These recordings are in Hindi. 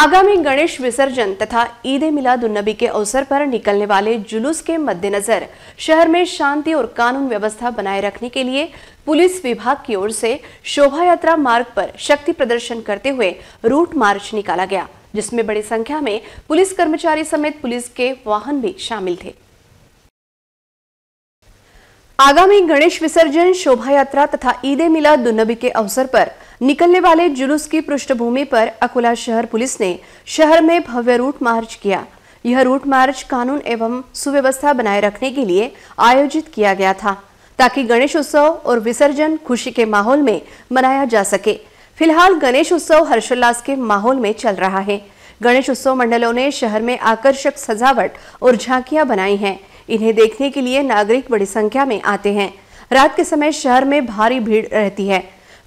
आगामी गणेश विसर्जन तथा ईद मिलाद उन्नबी के अवसर पर निकलने वाले जुलूस के मद्देनजर शहर में शांति और कानून व्यवस्था बनाए रखने के लिए पुलिस विभाग की ओर से शोभा यात्रा मार्ग पर शक्ति प्रदर्शन करते हुए रूट मार्च निकाला गया जिसमें बड़ी संख्या में पुलिस कर्मचारी समेत पुलिस के वाहन भी शामिल थे आगामी गणेश विसर्जन शोभा यात्रा तथा ईद मिलाद उन्नबी के अवसर पर निकलने वाले जुलूस की पृष्ठभूमि पर अकोला शहर पुलिस ने शहर में भव्य रूट मार्च किया यह रूट मार्च कानून एवं सुव्यवस्था बनाए रखने के लिए आयोजित किया गया था ताकि गणेश उत्सव और विसर्जन खुशी के माहौल में मनाया जा सके फिलहाल गणेश उत्सव हर्षोल्लास के माहौल में चल रहा है गणेश उत्सव मंडलों ने शहर में आकर्षक सजावट और झांकियां बनाई हैं इन्हें देखने के लिए नागरिक बड़ी संख्या में आते हैं रात के समय शहर में भारी भीड़ रहती है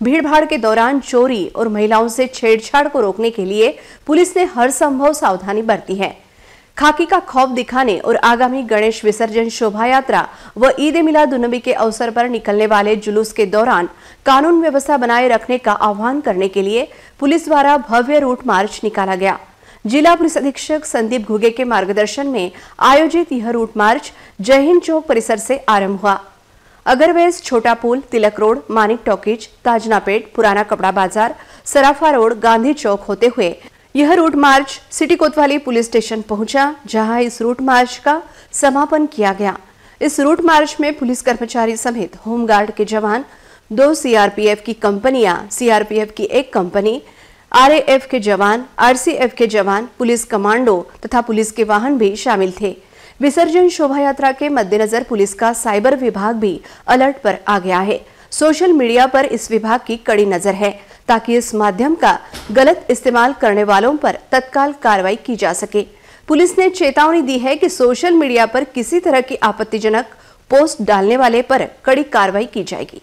भीड़भाड़ के दौरान चोरी और महिलाओं से छेड़छाड़ को रोकने के लिए पुलिस ने हर संभव सावधानी बरती है खाकी का खौफ दिखाने और आगामी गणेश विसर्जन शोभा यात्रा व ईद मिलाद उन्नबी के अवसर पर निकलने वाले जुलूस के दौरान कानून व्यवस्था बनाए रखने का आह्वान करने के लिए पुलिस द्वारा भव्य रूट मार्च निकाला गया जिला पुलिस अधीक्षक संदीप घुगे के मार्गदर्शन में आयोजित यह रूट मार्च जय हिंद चौक परिसर से आरंभ हुआ अगरवेज छोटा पुल तिलक रोड मानिक टॉकीज ताजनापेट पुराना कपड़ा बाजार सराफा रोड गांधी चौक होते हुए यह रूट मार्च सिटी कोतवाली पुलिस स्टेशन पहुंचा जहां इस रूट मार्च का समापन किया गया इस रूट मार्च में पुलिस कर्मचारी समेत होमगार्ड के जवान दो सीआरपीएफ की कंपनियां सीआरपीएफ की एक कंपनी आरएएफ के जवान आरसीएफ के जवान पुलिस कमांडो तथा पुलिस के वाहन भी शामिल थे विसर्जन शोभायात्रा के मद्देनजर पुलिस का साइबर विभाग भी अलर्ट पर आ गया है सोशल मीडिया पर इस विभाग की कड़ी नजर है ताकि इस माध्यम का गलत इस्तेमाल करने वालों पर तत्काल कार्रवाई की जा सके पुलिस ने चेतावनी दी है कि सोशल मीडिया पर किसी तरह की आपत्तिजनक पोस्ट डालने वाले पर कड़ी कार्रवाई की जाएगी